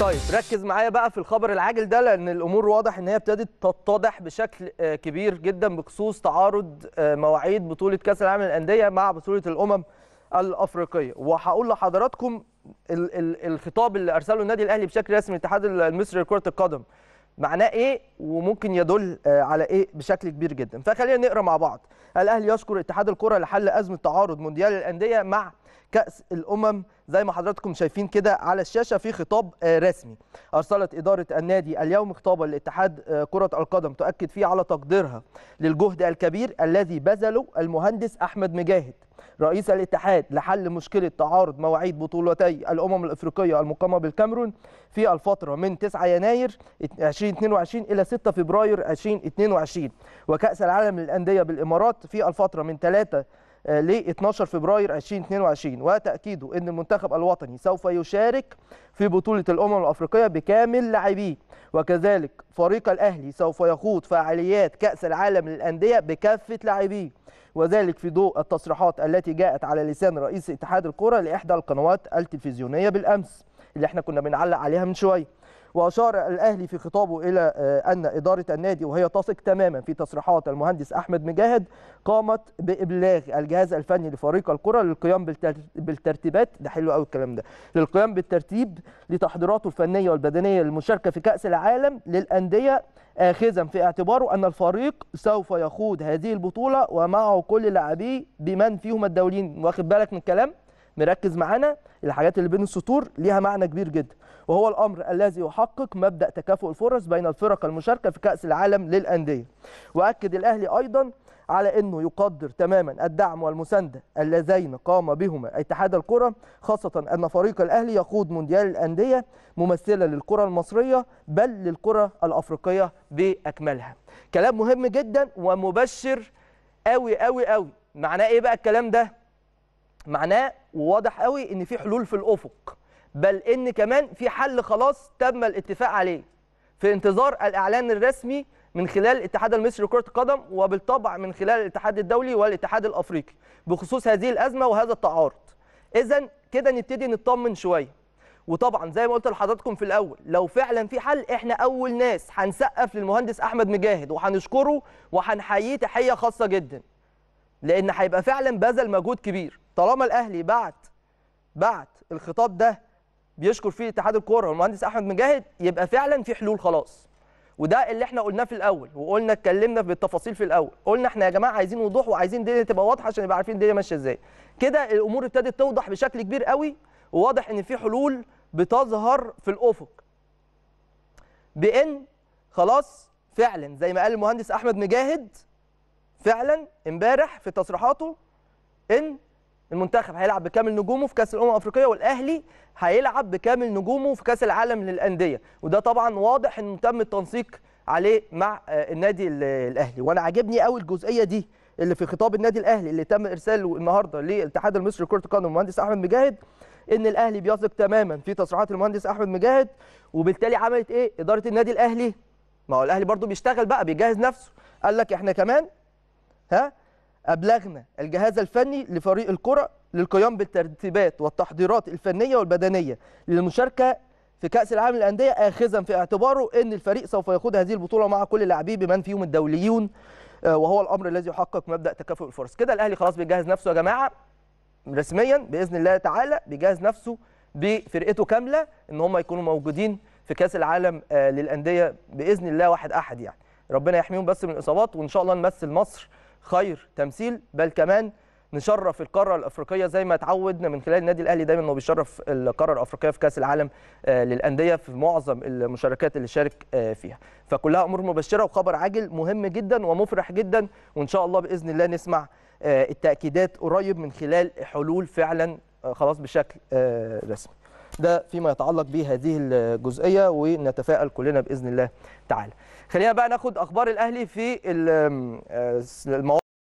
طيب ركز معايا بقى في الخبر العاجل ده لان الامور واضح ان هي ابتدت تتضح بشكل آه، كبير جدا بخصوص تعارض آه، مواعيد بطوله كاس العالم للانديه مع بطوله الامم الافريقيه وهقول لحضراتكم الخطاب اللي ارسله النادي الاهلي بشكل رسمي الاتحاد المصري لكره القدم معناه ايه وممكن يدل آه، على ايه بشكل كبير جدا فخلينا نقرا مع بعض الاهلي يشكر اتحاد الكره لحل ازمه تعارض مونديال الانديه مع كاس الامم زي ما حضراتكم شايفين كده على الشاشه في خطاب آه، رسمي ارسلت اداره النادي اليوم خطابا لاتحاد آه، كره القدم تؤكد فيه على تقديرها للجهد الكبير الذي بذله المهندس احمد مجاهد رئيس الاتحاد لحل مشكلة تعارض مواعيد بطولتي الأمم الأفريقية المقامة بالكاميرون في الفترة من 9 يناير 2022 إلى 6 فبراير 2022 وكأس العالم للأندية بالإمارات في الفترة من 3 آه، ل 12 فبراير 2022 وتأكيده أن المنتخب الوطني سوف يشارك في بطولة الأمم الأفريقية بكامل لاعبيه وكذلك فريق الأهلي سوف يخوض فعاليات كأس العالم للأندية بكافة لاعبيه وذلك في ضوء التصريحات التي جاءت على لسان رئيس اتحاد الكرة لإحدى القنوات التلفزيونية بالأمس اللي احنا كنا بنعلق عليها من شويه وأشار الأهلي في خطابه إلى آه، أن إدارة النادي وهي تثق تماما في تصريحات المهندس أحمد مجاهد قامت بإبلاغ الجهاز الفني لفريق الكرة للقيام بالترتيبات ده حلو قوي الكلام ده للقيام بالترتيب لتحضيراته الفنية والبدنية للمشاركة في كأس العالم للأندية آخذا في اعتباره أن الفريق سوف يخوض هذه البطولة ومعه كل لاعبيه بمن فيهم الدوليين واخد بالك من الكلام مركز معانا الحاجات اللي بين السطور ليها معنى كبير جدا وهو الامر الذي يحقق مبدا تكافؤ الفرص بين الفرق المشاركه في كاس العالم للانديه واكد الاهلي ايضا على انه يقدر تماما الدعم والمسانده اللذين قام بهما اتحاد الكره خاصه ان فريق الاهلي يقود مونديال الانديه ممثلا للكره المصريه بل للكره الافريقيه باكملها. كلام مهم جدا ومبشر قوي قوي قوي معناه ايه بقى الكلام ده؟ معناه وواضح قوي ان في حلول في الافق بل ان كمان في حل خلاص تم الاتفاق عليه في انتظار الاعلان الرسمي من خلال الاتحاد المصري لكره القدم وبالطبع من خلال الاتحاد الدولي والاتحاد الافريقي بخصوص هذه الازمه وهذا التعارض اذا كده نبتدي نطمن شويه وطبعا زي ما قلت لحضراتكم في الاول لو فعلا في حل احنا اول ناس هنسقف للمهندس احمد مجاهد وهنشكره وهنحييه تحيه خاصه جدا لان هيبقى فعلا بذل مجهود كبير طالما الاهلي بعت بعت الخطاب ده بيشكر فيه اتحاد الكوره والمهندس احمد مجاهد يبقى فعلا في حلول خلاص وده اللي احنا قلناه في الاول وقلنا اتكلمنا بالتفاصيل في الاول قلنا احنا يا جماعه عايزين وضوح وعايزين الدنيا تبقى واضحه عشان نبقى عارفين الدنيا ماشيه ازاي كده الامور ابتدت توضح بشكل كبير قوي وواضح ان في حلول بتظهر في الافق بان خلاص فعلا زي ما قال المهندس احمد مجاهد فعلا امبارح في تصريحاته ان المنتخب هيلعب بكامل نجومه في كاس الامم الافريقيه والاهلي هيلعب بكامل نجومه في كاس العالم للانديه وده طبعا واضح انه تم التنسيق عليه مع آه، النادي الاهلي وانا عاجبني قوي الجزئيه دي اللي في خطاب النادي الاهلي اللي تم ارساله النهارده للاتحاد المصري لكره القدم المهندس احمد مجاهد ان الاهلي بيثق تماما في تصريحات المهندس احمد مجاهد وبالتالي عملت ايه اداره النادي الاهلي ما هو الاهلي برضو بيشتغل بقى بيجهز نفسه قال لك احنا كمان ها أبلغنا الجهاز الفني لفريق الكرة للقيام بالترتيبات والتحضيرات الفنية والبدنية للمشاركة في كأس العالم للأندية آخذا في اعتباره أن الفريق سوف يخوض هذه البطولة مع كل لاعبيه بمن فيهم الدوليون آه، وهو الأمر الذي يحقق مبدأ تكافؤ الفرص كده الأهلي خلاص بيجهز نفسه يا جماعة رسميا بإذن الله تعالى بيجهز نفسه بفرقته كاملة أن هم يكونوا موجودين في كأس العالم آه، للأندية بإذن الله واحد أحد يعني ربنا يحميهم بس من الإصابات وإن شاء الله نمثل مصر خير تمثيل بل كمان نشرف القاره الافريقيه زي ما اتعودنا من خلال النادي الاهلي دايما هو بيشرف القاره الافريقيه في كاس العالم آه، للانديه في معظم المشاركات اللي شارك آه، فيها فكلها امور مبشره وخبر عاجل مهم جدا ومفرح جدا وان شاء الله باذن الله نسمع آه، التاكيدات قريب من خلال حلول فعلا خلاص بشكل رسمي ده فيما يتعلق بهذه الجزئيه ونتفائل كلنا باذن الله تعالى خلينا بقى ناخد اخبار الاهلي في آه، المواقع